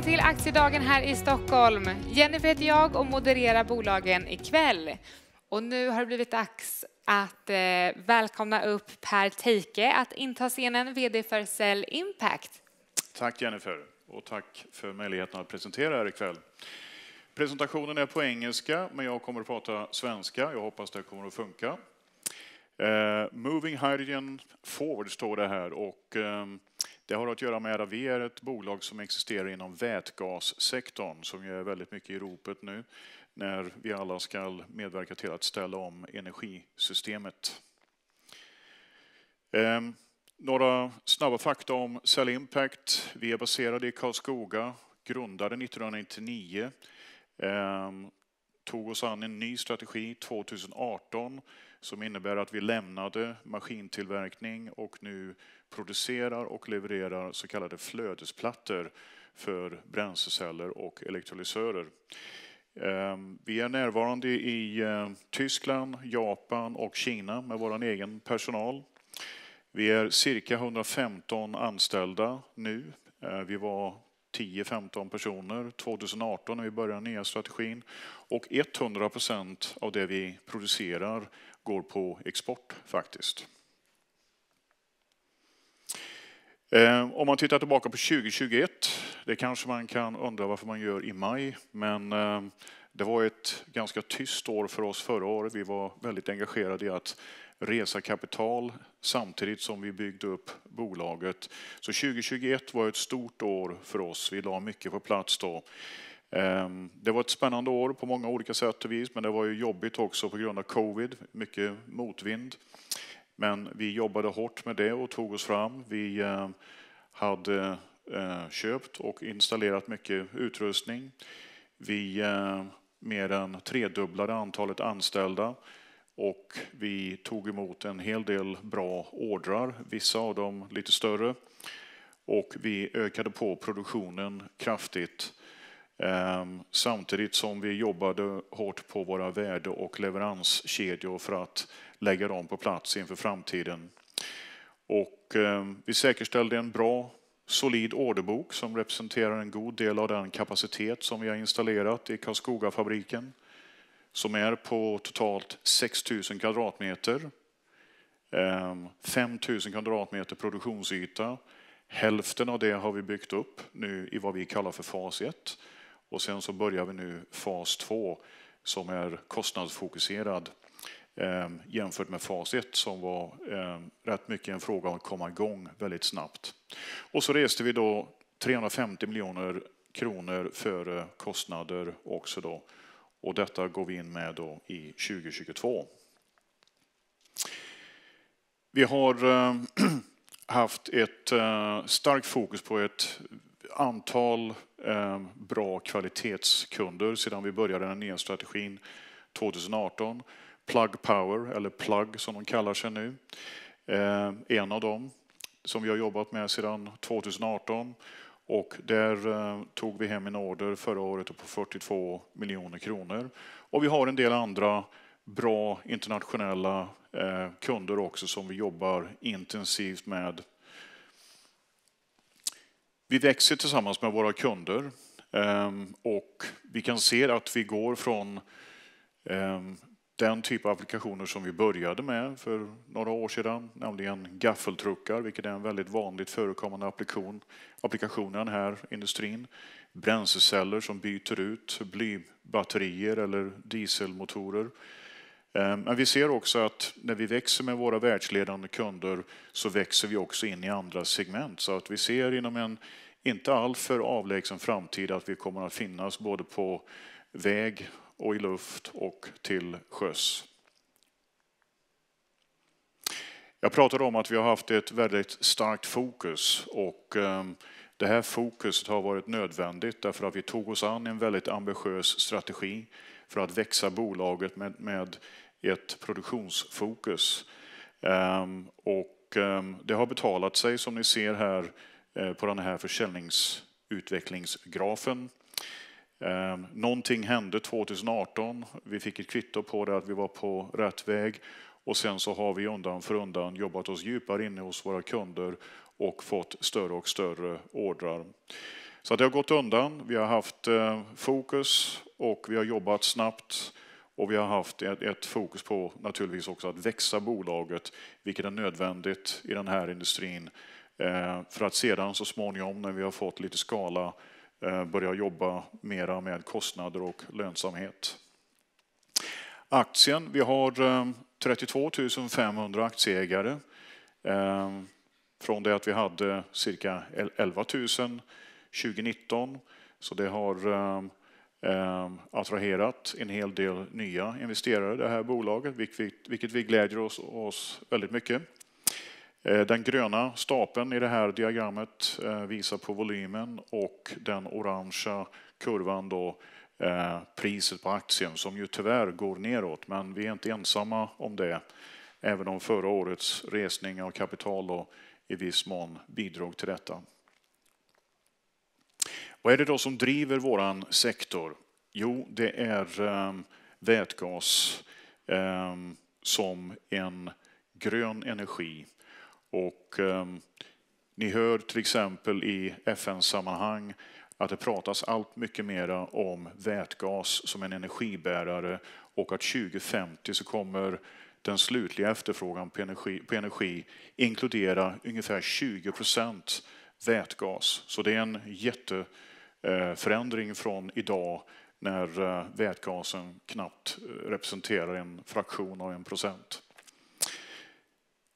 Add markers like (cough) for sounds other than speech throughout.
välkomna till aktiedagen här i Stockholm. Jennifer heter jag och modererar bolagen ikväll. Och nu har det blivit dags att eh, välkomna upp Per Teike att inta scenen, VD för Cell Impact. Tack Jennifer och tack för möjligheten att presentera här ikväll. Presentationen är på engelska, men jag kommer att prata svenska. Jag hoppas det kommer att funka. Eh, moving Hydrogen Forward står det här och eh, det har att göra med att vi är ett bolag som existerar inom vätgassektorn som ju är väldigt mycket i ropet nu när vi alla ska medverka till att ställa om energisystemet. Ehm, några snabba fakta om Cell Impact. Vi är baserade i Karlskoga, grundade 1999. Ehm, tog oss an en ny strategi 2018 som innebär att vi lämnade maskintillverkning och nu producerar och levererar så kallade flödesplattor för bränsleceller och elektrolysörer. Ehm, vi är närvarande i eh, Tyskland, Japan och Kina med vår egen personal. Vi är cirka 115 anställda nu. Ehm, vi var 10-15 personer 2018 när vi började den nya strategin. Och 100 procent av det vi producerar går på export faktiskt. Eh, om man tittar tillbaka på 2021, det kanske man kan undra varför man gör i maj, men eh, det var ett ganska tyst år för oss förra året. Vi var väldigt engagerade i att resa kapital samtidigt som vi byggde upp bolaget. Så 2021 var ett stort år för oss. Vi la mycket på plats då. Ehm, det var ett spännande år på många olika sätt och vis, men det var ju jobbigt också på grund av covid, mycket motvind. Men vi jobbade hårt med det och tog oss fram. Vi ehm, hade eh, köpt och installerat mycket utrustning. Vi ehm, mer än tredubblade antalet anställda och vi tog emot en hel del bra ordrar, vissa av dem lite större. Och vi ökade på produktionen kraftigt ehm, samtidigt som vi jobbade hårt på våra värde och leveranskedjor för att lägga dem på plats inför framtiden. Och ehm, vi säkerställde en bra, solid orderbok som representerar en god del av den kapacitet som vi har installerat i Karlskogafabriken. fabriken som är på totalt 6 000 kvadratmeter. 5 ehm, 000 kvadratmeter produktionsyta. Hälften av det har vi byggt upp nu i vad vi kallar för fas 1. Och sen så börjar vi nu fas 2 som är kostnadsfokuserad ehm, jämfört med fas 1 som var ehm, rätt mycket en fråga om att komma igång väldigt snabbt. Och så reste vi då 350 miljoner kronor före kostnader också då och detta går vi in med då i 2022. Vi har eh, (clears throat) haft ett eh, starkt fokus på ett antal eh, bra kvalitetskunder sedan vi började den nya strategin 2018. Plug Power, eller Plug som de kallar sig nu, en av dem som vi har jobbat med sedan 2018. Och där eh, tog vi hem en order förra året på 42 miljoner kronor. Och vi har en del andra bra internationella eh, kunder också som vi jobbar intensivt med. Vi växer tillsammans med våra kunder ehm, och vi kan se att vi går från ehm, den typ av applikationer som vi började med för några år sedan, nämligen gaffeltruckar, vilket är en väldigt vanligt förekommande applikation, applikation i den här industrin. Bränsleceller som byter ut blybatterier eller dieselmotorer. Eh, men vi ser också att när vi växer med våra världsledande kunder så växer vi också in i andra segment. Så att vi ser inom en inte alltför avlägsen framtid att vi kommer att finnas både på väg, och i luft och till sjöss. Jag pratade om att vi har haft ett väldigt starkt fokus och eh, det här fokuset har varit nödvändigt därför att vi tog oss an en väldigt ambitiös strategi för att växa bolaget med, ett produktionsfokus. Ehm, och ehm, det har betalat sig som ni ser här eh, på den här försäljningsutvecklingsgrafen. Ehm, någonting hände 2018. Vi fick ett kvitto på det att vi var på rätt väg. Och sen så har vi undan för undan jobbat oss djupare inne hos våra kunder och fått större och större ordrar. Så det har gått undan. Vi har haft eh, fokus och vi har jobbat snabbt. Och vi har haft ett, fokus på naturligtvis också att växa bolaget, vilket är nödvändigt i den här industrin. Ehm, för att sedan så småningom när vi har fått lite skala Eh, börja jobba mera med kostnader och lönsamhet. Aktien, vi har 32 eh, 500 aktieägare. Eh, från det att vi hade cirka 11 000 2019, så det har attraherat en hel del nya investerare i det här bolaget, vilket vi glädjer oss väldigt mycket. Eh, den gröna stapeln i det här diagrammet eh, visar på volymen och den orangea kurvan då eh, priset på aktien som ju tyvärr går neråt, men vi är inte ensamma om det. Även om förra årets resning av kapital då i viss mån bidrog till detta. Vad är det då som driver vår sektor? Jo, det är vätgas som en grön energi och eh, ni hör till exempel i FN-sammanhang att det pratas allt mycket mera om vätgas som en energibärare och att 2050 så kommer den slutliga efterfrågan på energi, på energi inkludera ungefär 20 procent vätgas. Så det är en jätteförändring eh, från idag när eh, vätgasen knappt eh, representerar en fraktion av en procent.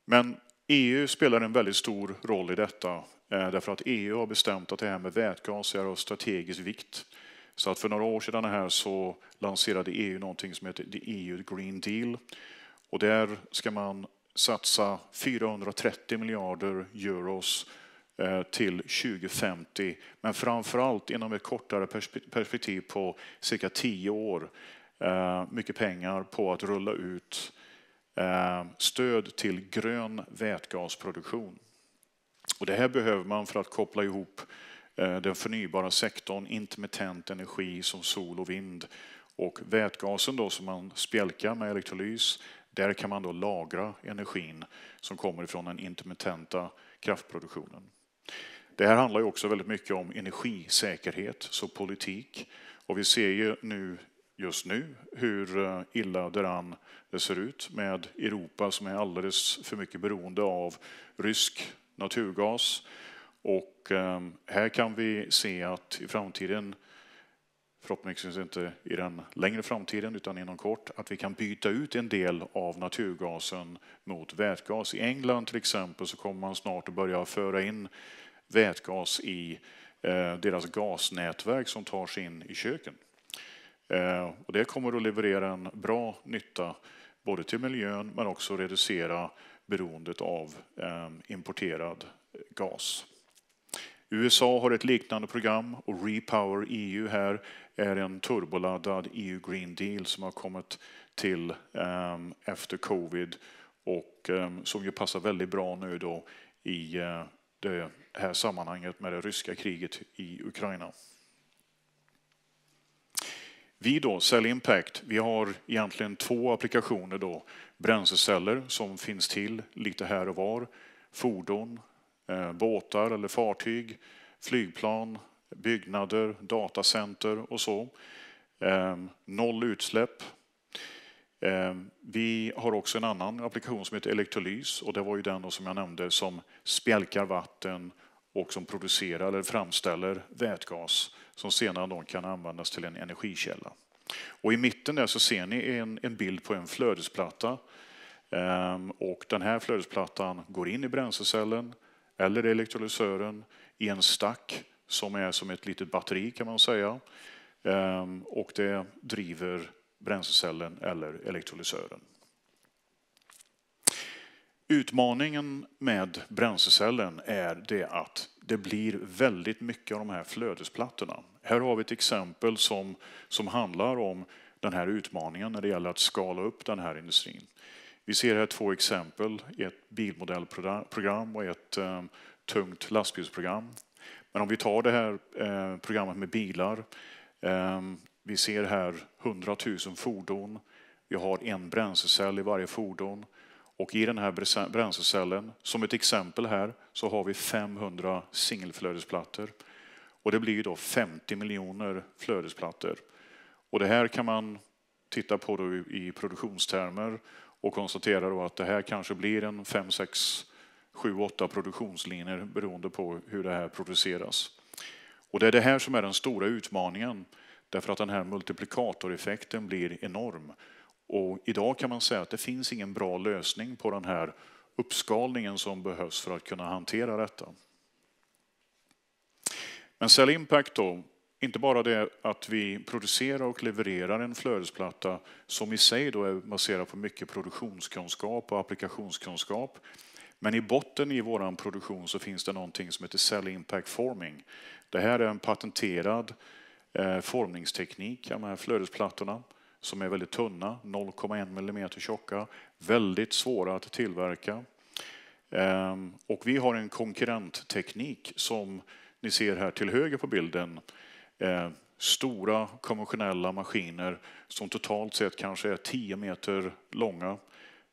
Men EU spelar en väldigt stor roll i detta eh, därför att EU har bestämt att det här med vätgas är av strategisk vikt. Så att för några år sedan här så lanserade EU någonting som heter The EU Green Deal och där ska man satsa 430 miljarder euros eh, till 2050, men framförallt inom ett kortare perspektiv på cirka 10 år, eh, mycket pengar på att rulla ut Eh, stöd till grön vätgasproduktion. Och det här behöver man för att koppla ihop eh, den förnybara sektorn, intermittent energi som sol och vind och vätgasen då som man spjälkar med elektrolys, där kan man då lagra energin som kommer ifrån den intermittenta kraftproduktionen. Det här handlar ju också väldigt mycket om energisäkerhet, så politik. Och vi ser ju nu just nu, hur eh, illa däran det ser ut med Europa som är alldeles för mycket beroende av rysk naturgas. Och eh, här kan vi se att i framtiden, förhoppningsvis inte i den längre framtiden utan inom kort, att vi kan byta ut en del av naturgasen mot vätgas. I England till exempel så kommer man snart att börja föra in vätgas i eh, deras gasnätverk som tar sig in i köken. Eh, och det kommer att leverera en bra nytta både till miljön men också reducera beroendet av ehm, importerad gas. USA har ett liknande program och Repower EU här är en turboladdad EU Green Deal som har kommit till ehm, efter covid och ehm, som ju passar väldigt bra nu då i eh, det här sammanhanget med det ryska kriget i Ukraina. Vi då, Cell Impact, vi har egentligen två applikationer då. Bränsleceller som finns till lite här och var. Fordon, eh, båtar eller fartyg, flygplan, byggnader, datacenter och så. Eh, noll utsläpp. Eh, vi har också en annan applikation som heter elektrolys och det var ju den som jag nämnde som spjälkar vatten och som producerar eller framställer vätgas som senare då kan användas till en energikälla. Och I mitten där så ser ni en, en bild på en flödesplatta. Ehm, och den här flödesplattan går in i bränslecellen eller elektrolysören i en stack som är som ett litet batteri kan man säga. Ehm, och det driver bränslecellen eller elektrolysören. Utmaningen med bränslecellen är det att det blir väldigt mycket av de här flödesplattorna. Här har vi ett exempel som, som handlar om den här utmaningen när det gäller att skala upp den här industrin. Vi ser här två exempel, ett bilmodellprogram och ett eh, tungt lastbilsprogram. Men om vi tar det här eh, programmet med bilar. Eh, vi ser här 100 000 fordon. Vi har en bränslecell i varje fordon. Och i den här bränslecellen, som ett exempel här, så har vi 500 singelflödesplattor. Och det blir ju då 50 miljoner flödesplattor. Och det här kan man titta på då i produktionstermer och konstatera då att det här kanske blir en 5, 6, 7, 8 produktionslinjer beroende på hur det här produceras. Och det är det här som är den stora utmaningen därför att den här multiplikatoreffekten blir enorm. Och idag kan man säga att det finns ingen bra lösning på den här uppskalningen som behövs för att kunna hantera detta. Men Cell Impact då, inte bara det att vi producerar och levererar en flödesplatta som i sig då är baserad på mycket produktionskunskap och applikationskunskap. Men i botten i vår produktion så finns det någonting som heter Cell Impact Forming. Det här är en patenterad eh, formningsteknik, de här flödesplattorna som är väldigt tunna, 0,1 mm tjocka, väldigt svåra att tillverka. Ehm, och vi har en konkurrentteknik som ni ser här till höger på bilden. Ehm, stora konventionella maskiner som totalt sett kanske är 10 meter långa.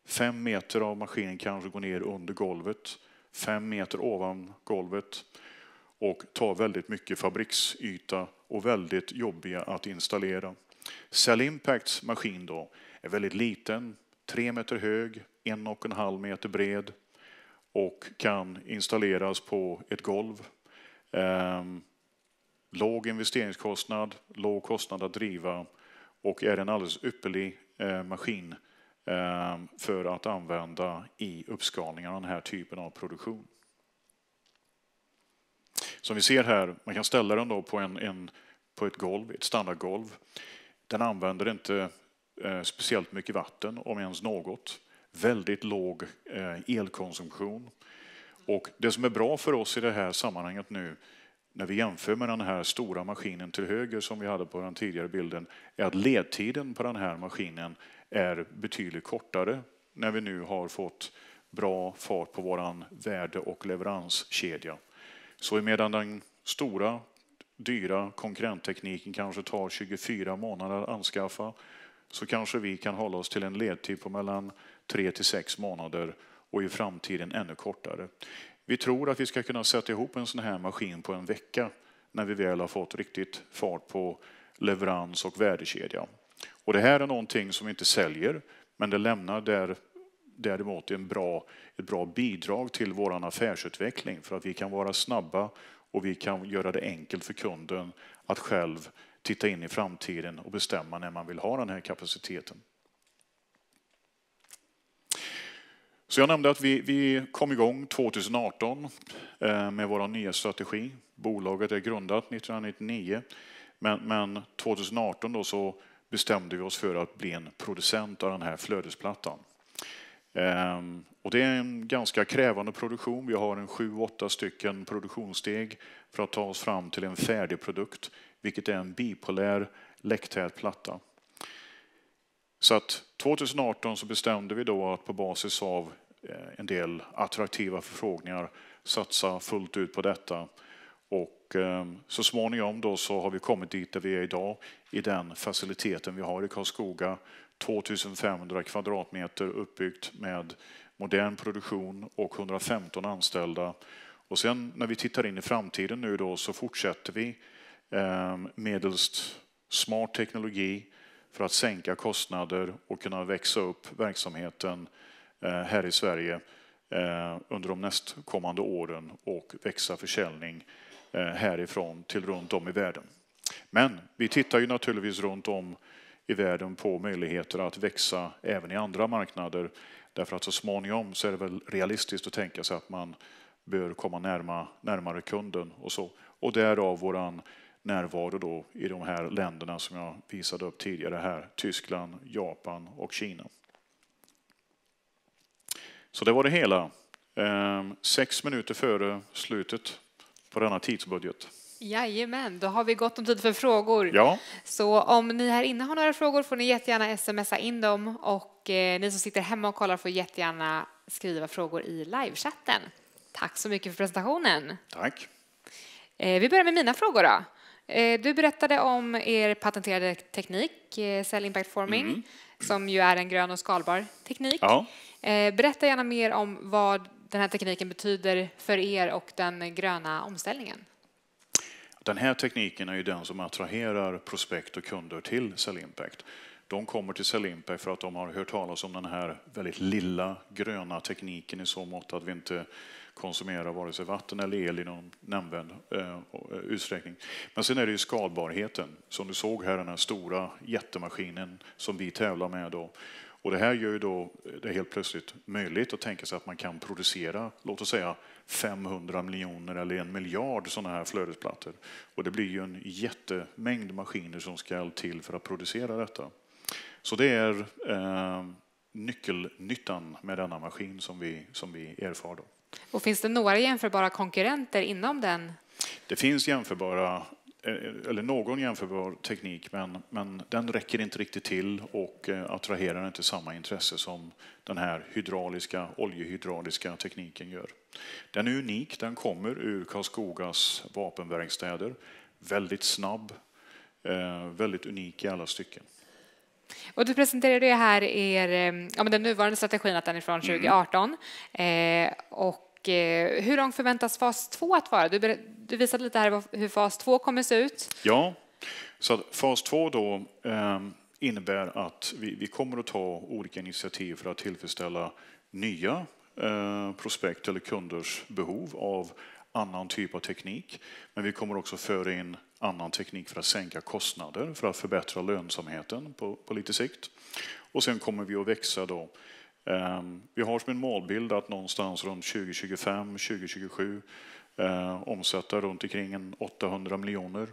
5 meter av maskinen kanske går ner under golvet, 5 meter ovan golvet och tar väldigt mycket fabriksyta och väldigt jobbiga att installera. Cell Impacts maskin då är väldigt liten, tre meter hög, en och en halv meter bred och kan installeras på ett golv. Ehm, låg investeringskostnad, låg kostnad att driva och är en alldeles ypperlig eh, maskin ehm, för att använda i uppskalningen av den här typen av produktion. Som vi ser här, man kan ställa den då på, en, en på ett golv, ett standardgolv. Den använder inte eh, speciellt mycket vatten, om ens något. Väldigt låg eh, elkonsumtion. Och det som är bra för oss i det här sammanhanget nu när vi jämför med den här stora maskinen till höger som vi hade på den tidigare bilden är att ledtiden på den här maskinen är betydligt kortare när vi nu har fått bra fart på vår värde och leveranskedja. Så medan den stora dyra konkurrenttekniken kanske tar 24 månader att anskaffa så kanske vi kan hålla oss till en ledtid på mellan 3 till 6 månader och i framtiden ännu kortare. Vi tror att vi ska kunna sätta ihop en sån här maskin på en vecka när vi väl har fått riktigt fart på leverans och värdekedja. Och det här är någonting som inte säljer, men det lämnar där, däremot en bra, ett bra bidrag till vår affärsutveckling för att vi kan vara snabba och vi kan göra det enkelt för kunden att själv titta in i framtiden och bestämma när man vill ha den här kapaciteten. Så jag nämnde att vi, vi kom igång 2018 eh, med vår nya strategi. Bolaget är grundat 1999, men, men 2018 då så bestämde vi oss för att bli en producent av den här flödesplattan. Ehm, och det är en ganska krävande produktion. Vi har en 7-8 stycken produktionssteg för att ta oss fram till en färdig produkt, vilket är en bipolär läcktät platta. Så att 2018 så bestämde vi då att på basis av eh, en del attraktiva förfrågningar satsa fullt ut på detta. Och ehm, så småningom då så har vi kommit dit där vi är idag i den faciliteten vi har i Karlskoga 2500 kvadratmeter uppbyggt med modern produktion och 115 anställda. Och sen när vi tittar in i framtiden nu då så fortsätter vi ehm, medelst smart teknologi för att sänka kostnader och kunna växa upp verksamheten eh, här i Sverige eh, under de nästkommande åren och växa försäljning eh, härifrån till runt om i världen. Men vi tittar ju naturligtvis runt om i världen på möjligheter att växa även i andra marknader. Därför att så småningom så är det väl realistiskt att tänka sig att man bör komma närma, närmare kunden och så. Och därav vår närvaro då i de här länderna som jag visade upp tidigare här, Tyskland, Japan och Kina. Så det var det hela. Ehm, sex minuter före slutet på denna tidsbudget. Jajamän, då har vi gott om tid för frågor. Ja. Så om ni här inne har några frågor får ni jättegärna smsa in dem och eh, ni som sitter hemma och kollar får jättegärna skriva frågor i livechatten. Tack så mycket för presentationen. Tack. Eh, vi börjar med mina frågor då. Eh, du berättade om er patenterade teknik, Cell Impact Forming, mm. som ju är en grön och skalbar teknik. Ja. Berätta gärna mer om vad den här tekniken betyder för er och den gröna omställningen. Den här tekniken är ju den som attraherar prospekt och kunder till Cell Impact. De kommer till Cell Impact för att de har hört talas om den här väldigt lilla gröna tekniken i så mått att vi inte konsumerar vare sig vatten eller el i någon nämnvärd eh, eh, utsträckning. Men sen är det ju skalbarheten. Som du såg här, den här stora jättemaskinen som vi tävlar med. Då. Och det här gör ju då det helt plötsligt möjligt att tänka sig att man kan producera, låt oss säga 500 miljoner eller en miljard sådana här flödesplattor. Och det blir ju en jättemängd maskiner som ska till för att producera detta. Så det är eh, nyckelnyttan med denna maskin som vi, som vi erfar. Då. Och finns det några jämförbara konkurrenter inom den? Det finns jämförbara Eh, eller någon jämförbar teknik, men, men den räcker inte riktigt till och eh, attraherar inte samma intresse som den här hydrauliska, oljehydrauliska tekniken gör. Den är unik, den kommer ur Karlskogas vapenverkstäder. Väldigt snabb, eh, väldigt unik i alla stycken. Och du presenterade ju här er, ja, men den nuvarande strategin, att den är från 2018. Mm. Eh, och hur lång förväntas fas 2 att vara? Du du visade lite här hur fas 2 kommer att se ut. Ja, så att fas 2 då eh, innebär att vi, vi, kommer att ta olika initiativ för att tillfredsställa nya eh, prospekt eller kunders behov av annan typ av teknik. Men vi kommer också föra in annan teknik för att sänka kostnader för att förbättra lönsamheten på, på lite sikt. Och sen kommer vi att växa då. Ehm, vi har som en målbild att någonstans runt 2025, 2027 eh, omsätta runt omkring 800 miljoner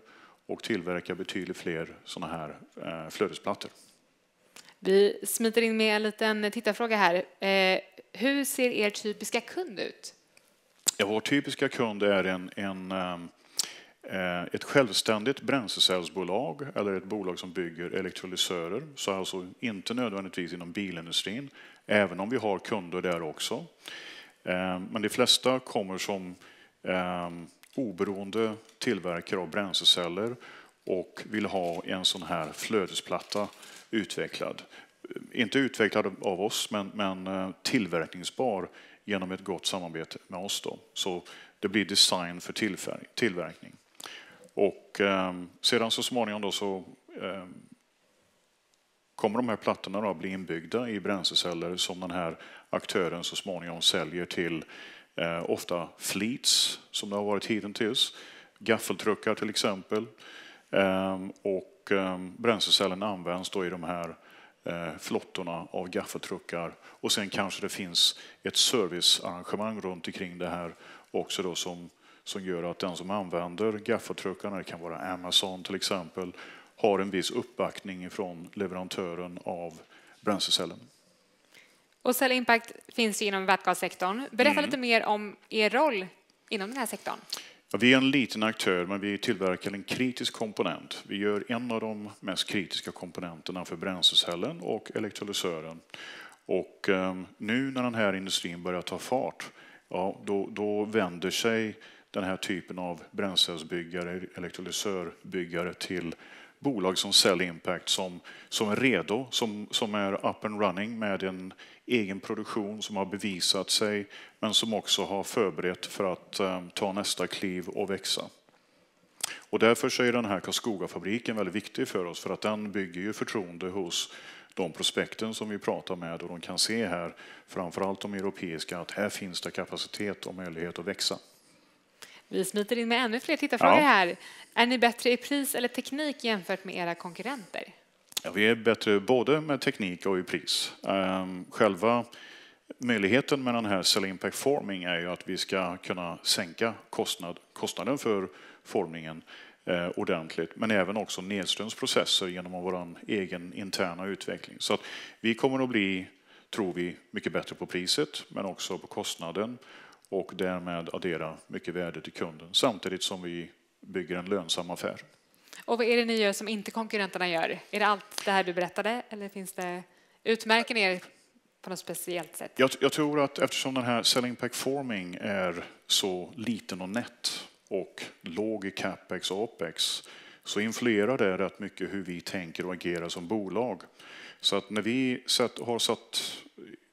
och tillverka betydligt fler sådana här eh, flödesplattor. Vi smiter in med en liten tittarfråga här. Eh, hur ser er typiska kund ut? Ja, vår typiska kund är en, en eh, eh, ett självständigt bränslecellsbolag eller ett bolag som bygger elektrolysörer, så alltså inte nödvändigtvis inom bilindustrin, även om vi har kunder där också. Eh, men de flesta kommer som Ehm, oberoende tillverkare av bränsleceller och vill ha en sån här flödesplatta utvecklad. Inte utvecklad av oss, men, men eh, tillverkningsbar genom ett gott samarbete med oss. Då. Så det blir design för tillverkning. Och eh, sedan så småningom då så eh, kommer de här plattorna att bli inbyggda i bränsleceller som den här aktören så småningom säljer till Eh, ofta fleets, som det har varit hittills. Gaffeltruckar till exempel. Eh, och eh, bränslecellen används då i de här eh, flottorna av gaffeltruckar. Och sen kanske det finns ett servicearrangemang runt omkring det här också då som, som gör att den som använder gaffeltruckarna, det kan vara Amazon till exempel, har en viss uppbackning från leverantören av bränslecellen. Och Cell Impact finns ju inom vätgassektorn. Berätta mm. lite mer om er roll inom den här sektorn. vi är en liten aktör, men vi tillverkar en kritisk komponent. Vi gör en av de mest kritiska komponenterna för bränslecellen och elektrolysören. Och ehm, nu när den här industrin börjar ta fart, ja, då, då vänder sig den här typen av bränslecellsbyggare, elektrolysörbyggare till bolag som Cell Impact som, som är redo, som, som är up and running med en egen produktion som har bevisat sig men som också har förberett för att eh, ta nästa kliv och växa. Och därför så är den här Karlskoga-fabriken väldigt viktig för oss för att den bygger ju förtroende hos de prospekten som vi pratar med och de kan se här, framförallt de europeiska, att här finns det kapacitet och möjlighet att växa. Vi smiter in med ännu fler tittarfrågor ja. här. Är ni bättre i pris eller teknik jämfört med era konkurrenter? Ja, vi är bättre både med teknik och i pris. Ehm, själva möjligheten med den här Cell Impact Forming är ju att vi ska kunna sänka kostnad, kostnaden för formningen eh, ordentligt, men även också nedströms processer genom vår egen interna utveckling. Så att vi kommer att bli, tror vi, mycket bättre på priset, men också på kostnaden och därmed addera mycket värde till kunden samtidigt som vi bygger en lönsam affär. Och vad är det ni gör som inte konkurrenterna gör? Är det allt det här du berättade eller finns det, utmärker ni er på något speciellt sätt? Jag, jag tror att eftersom den här Selling Pack Forming är så liten och nätt och låg i capex och opex så influerar det rätt mycket hur vi tänker och agerar som bolag. Så att när vi har satt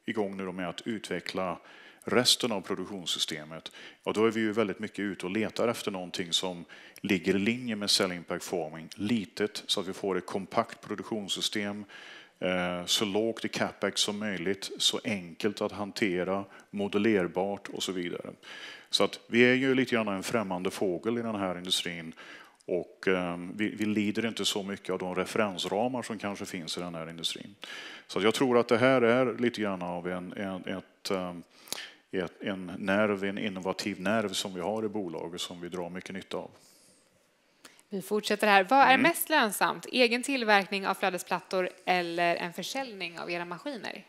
igång nu med att utveckla resten av produktionssystemet, ja, då är vi ju väldigt mycket ute och letar efter någonting som ligger i linje med Cell Impact Farming, litet så att vi får ett kompakt produktionssystem, eh, så lågt i capex som möjligt, så enkelt att hantera, modellerbart och så vidare. Så att vi är ju lite grann en främmande fågel i den här industrin och eh, vi, vi, lider inte så mycket av de referensramar som kanske finns i den här industrin. Så jag tror att det här är lite grann av en, en, ett, eh, en nerv, en innovativ nerv som vi har i bolaget som vi drar mycket nytta av. Vi fortsätter här. Vad är mm. mest lönsamt? Egen tillverkning av flödesplattor eller en försäljning av era maskiner?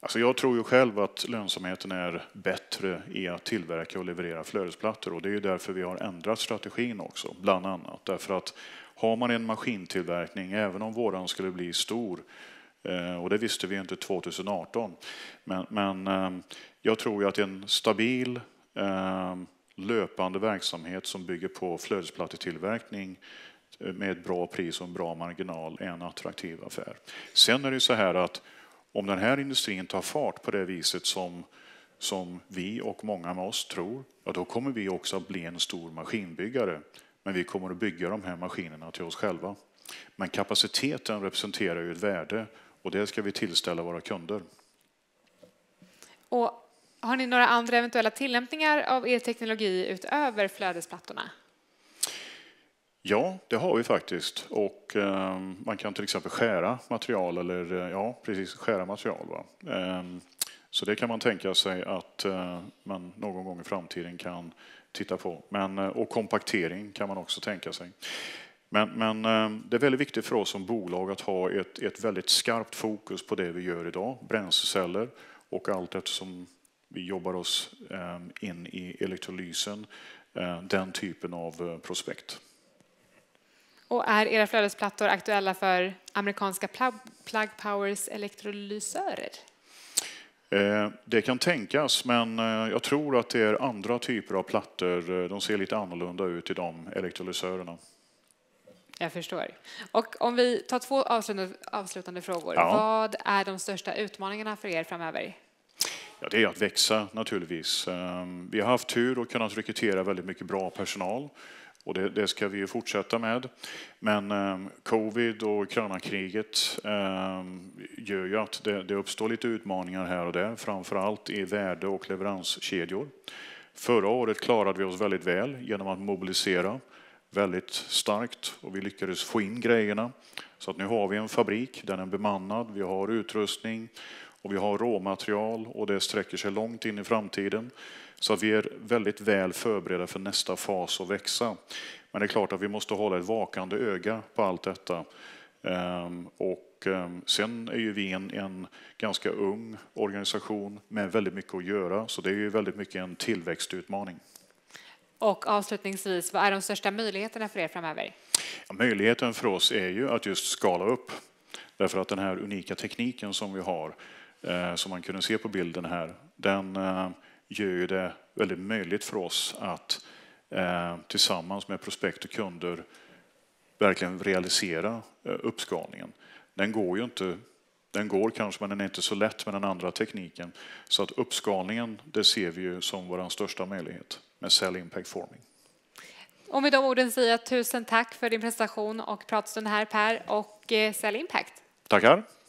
Alltså jag tror ju själv att lönsamheten är bättre i att tillverka och leverera flödesplattor och det är ju därför vi har ändrat strategin också, bland annat. Därför att har man en maskintillverkning, även om våran skulle bli stor, Eh, och det visste vi inte 2018. Men, men ehm, jag tror ju att en stabil ehm, löpande verksamhet som bygger på flödesplattetillverkning eh, med ett bra pris och en bra marginal är en attraktiv affär. Sen är det så här att om den här industrin tar fart på det viset som, som vi och många med oss tror, ja, då kommer vi också att bli en stor maskinbyggare. Men vi kommer att bygga de här maskinerna till oss själva. Men kapaciteten representerar ju ett värde och det ska vi tillställa våra kunder. Och har ni några andra eventuella tillämpningar av er teknologi utöver flödesplattorna? Ja, det har vi faktiskt. Och, eh, man kan till exempel skära material. Eller, eh, ja, precis, skära material va? Eh, så det kan man tänka sig att eh, man någon gång i framtiden kan titta på. Men, eh, och kompaktering kan man också tänka sig. Men, men, ehm, det är väldigt viktigt för oss som bolag att ha ett, ett väldigt skarpt fokus på det vi gör idag, bränsleceller och allt eftersom vi jobbar oss ehm, in i elektrolysen, eh, den typen av eh, prospekt. Och är era flödesplattor aktuella för amerikanska Plug Powers elektrolysörer? Eh, det kan tänkas, men jag tror att det är andra typer av plattor. De ser lite annorlunda ut i de elektrolysörerna. Jag förstår. Och om vi tar två avslutande, avslutande frågor. Ja. Vad är de största utmaningarna för er framöver? Ja, det är att växa naturligtvis. Ehm, vi har haft tur och kunnat rekrytera väldigt mycket bra personal och det, det ska vi ju fortsätta med. Men ehm, covid och coronakriget ehm, gör ju att det, det uppstår lite utmaningar här och där, framför allt i värde och leveranskedjor. Förra året klarade vi oss väldigt väl genom att mobilisera väldigt starkt och vi lyckades få in grejerna. Så att nu har vi en fabrik, den är bemannad, vi har utrustning och vi har råmaterial och det sträcker sig långt in i framtiden. Så att vi är väldigt väl förberedda för nästa fas att växa. Men det är klart att vi måste hålla ett vakande öga på allt detta. Ehm, och ehm, sen är ju vi en, en ganska ung organisation med väldigt mycket att göra, så det är ju väldigt mycket en tillväxtutmaning. Och avslutningsvis, vad är de största möjligheterna för er framöver? Ja, möjligheten för oss är ju att just skala upp. Därför att den här unika tekniken som vi har, eh, som man kunde se på bilden här, den eh, gör det väldigt möjligt för oss att eh, tillsammans med prospekt och kunder verkligen realisera eh, uppskalningen. Den går ju inte den går kanske, men den är inte så lätt med den andra tekniken. Så att uppskalningen, det ser vi ju som vår största möjlighet med Cell Impact Forming. Och med de orden säger jag tusen tack för din presentation och pratstund här Per och Cell eh, Impact. Tackar.